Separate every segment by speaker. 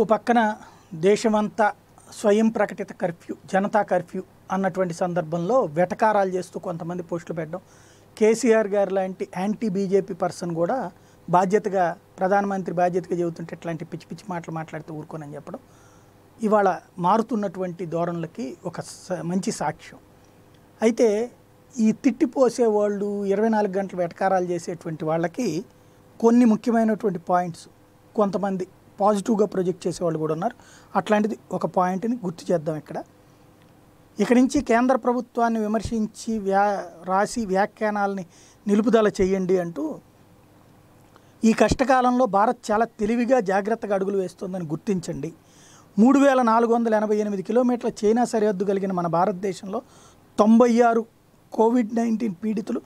Speaker 1: ఓ పక్కన దేశమంతా స్వయం ప్రకటిత కర్ఫ్యూ జనతా కర్ఫ్యూ అన్నటువంటి సందర్భంలో వెటకారాలు చేస్తూ కొంతమంది పోస్టులు పెట్టడం కేసీఆర్ గారు లాంటి యాంటీ బీజేపీ పర్సన్ కూడా బాధ్యతగా ప్రధానమంత్రి బాధ్యతగా చెబుతుంటే ఇట్లాంటి పిచ్చి పిచ్చి మాటలు మాట్లాడుతూ ఊరుకోనని చెప్పడం ఇవాళ మారుతున్నటువంటి ధోరణులకి ఒక మంచి సాక్ష్యం అయితే ఈ తిట్టిపోసే వాళ్ళు ఇరవై నాలుగు గంటలు వెటకారాలు చేసేటువంటి వాళ్ళకి కొన్ని ముఖ్యమైనటువంటి పాయింట్స్ కొంతమంది పాజిటివ్గా ప్రొజెక్ట్ చేసేవాళ్ళు కూడా ఉన్నారు అట్లాంటిది ఒక పాయింట్ని గుర్తు చేద్దాం ఇక్కడ ఇక్కడి నుంచి కేంద్ర ప్రభుత్వాన్ని విమర్శించి వ్యా రాసి వ్యాఖ్యానాలని నిలుపుదల చేయండి అంటూ ఈ కష్టకాలంలో భారత్ చాలా తెలివిగా జాగ్రత్తగా అడుగులు వేస్తుందని గుర్తించండి మూడు వేల నాలుగు వందల ఎనభై ఎనిమిది కిలోమీటర్ల చైనా సరిహద్దు కలిగిన మన భారతదేశంలో తొంభై ఆరు కోవిడ్ నైన్టీన్ పీడితులు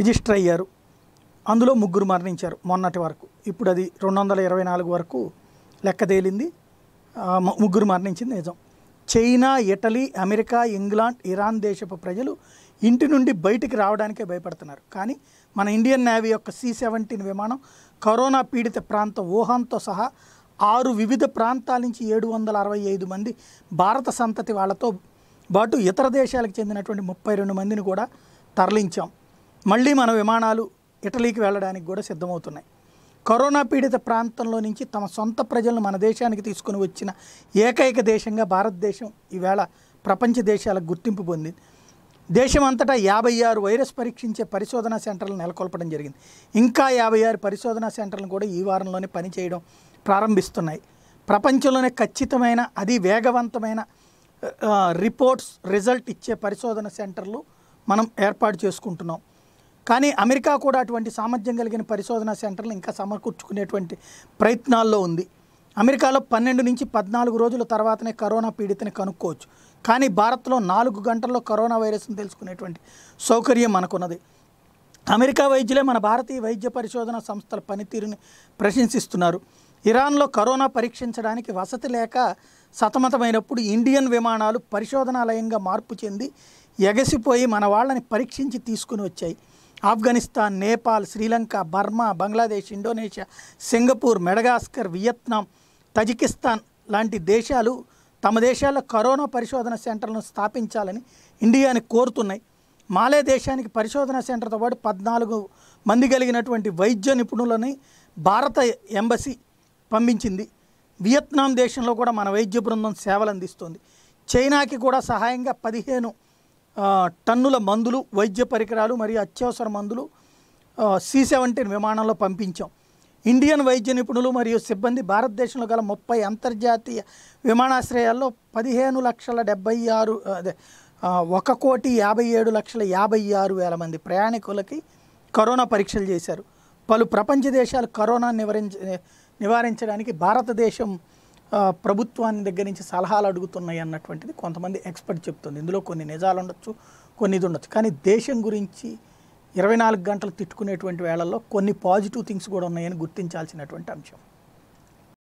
Speaker 1: రిజిస్టర్ అయ్యారు అందులో ముగ్గురు మరణించారు మొన్నటి వరకు ఇప్పుడు అది రెండు వందల ఇరవై నాలుగు వరకు లెక్కదేలింది ముగ్గురు మరణించింది నిజం China Italy America England Iran దేశపు ప్రజలు ఇంటి నుండి బయటికి రావడానికే భయపడుతున్నారు కానీ మన ఇండియన్ నేవీ యొక్క సి సెవెంటీన్ విమానం కరోనా పీడిత ప్రాంతం వుహాన్తో సహా ఆరు వివిధ ప్రాంతాల నుంచి ఏడు వందల అరవై ఐదు మంది భారత సంతతి వాళ్ళతో పాటు ఇతర దేశాలకు చెందినటువంటి ముప్పై రెండు మందిని కూడా తరలించాం మళ్ళీ మన విమానాలు ఇటలీకి వెళ్ళడానికి కూడా సిద్ధమవుతున్నాయి కరోనా పీడిత ప్రాంతంలో నుంచి తమ సొంత ప్రజలను మన దేశానికి తీసుకుని వచ్చిన ఏకైక దేశంగా భారతదేశం ఈవేళ ప్రపంచ దేశాలకు గుర్తింపు పొందింది దేశమంతటా యాభై ఆరు వైరస్ పరీక్షించే పరిశోధనా సెంటర్లు నెలకొల్పడం జరిగింది ఇంకా యాభై ఆరు పరిశోధనా సెంటర్లు కూడా ఈ వారంలోనే పనిచేయడం ప్రారంభిస్తున్నాయి ప్రపంచంలోనే ఖచ్చితమైన అది వేగవంతమైన రిపోర్ట్స్ రిజల్ట్ ఇచ్చే పరిశోధన సెంటర్లు మనం ఏర్పాటు చేసుకుంటున్నాం కానీ అమెరికా కూడా అటువంటి సామర్థ్యం కలిగిన పరిశోధనా సెంటర్లు ఇంకా సమకూర్చుకునేటువంటి ప్రయత్నాల్లో ఉంది అమెరికాలో పన్నెండు నుంచి పద్నాలుగు రోజుల తర్వాతనే కరోనా పీడితని కనుక్కోవచ్చు కానీ భారత్లో నాలుగు గంటల్లో కరోనా వైరస్ని తెలుసుకునేటువంటి సౌకర్యం మనకున్నది అమెరికా వైద్యులే మన భారతీయ వైద్య పరిశోధన సంస్థల పనితీరుని ప్రశంసిస్తున్నారు ఇరాన్లో కరోనా పరీక్షించడానికి వసతి లేక సతమతమైనప్పుడు ఇండియన్ విమానాలు పరిశోధనాలయంగా మార్పు చెంది ఎగసిపోయి మన వాళ్ళని పరీక్షించి తీసుకుని వచ్చాయి Afghanistan Nepal Sri Lanka Burma Bangladesh Indonesia Singapore Madagascar Vietnam Tajikistan లాంటి దేశాలు తమ దేశాల్లో కరోనా పరిశోధన సెంటర్లను స్థాపించాలని ఇండియాని కోరుతున్నాయి మాలే దేశానికి పరిశోధన సెంటర్తో పాటు పద్నాలుగు మంది కలిగినటువంటి వైద్య నిపుణులని భారత ఎంబసీ పంపించింది వియత్నాం దేశంలో కూడా మన వైద్య బృందం సేవలు అందిస్తుంది చైనాకి కూడా సహాయంగా పదిహేను టన్నుల మందులు వైద్య పరికరాలు మరియు అత్యవసర మందులు సి సెవెంటీన్ విమానంలో పంపించాం ఇండియన్ వైద్య నిపుణులు మరియు సిబ్బంది భారతదేశంలో గల ముప్పై అంతర్జాతీయ విమానాశ్రయాల్లో పదిహేను లక్షల డెబ్బై ఆరు అదే ఒక కోటి యాభై ఏడు లక్షల యాభై ఆరు వేల మంది ప్రయాణికులకి కరోనా పరీక్షలు చేశారు పలు ప్రపంచ దేశాలు కరోనా నివారించ నివారించడానికి భారతదేశం ప్రభుత్వాన్ని దగ్గర నుంచి సలహాలు అడుగుతున్నాయి అన్నటువంటిది కొంతమంది ఎక్స్పర్ట్ చెప్తుంది ఇందులో కొన్ని నిజాలు ఉండొచ్చు కొన్ని ఇది ఉండొచ్చు కానీ దేశం గురించి ఇరవై నాలుగు గంటలు తిట్టుకునేటువంటి వేళల్లో కొన్ని పాజిటివ్ థింగ్స్ కూడా ఉన్నాయని గుర్తించాల్సినటువంటి అంశం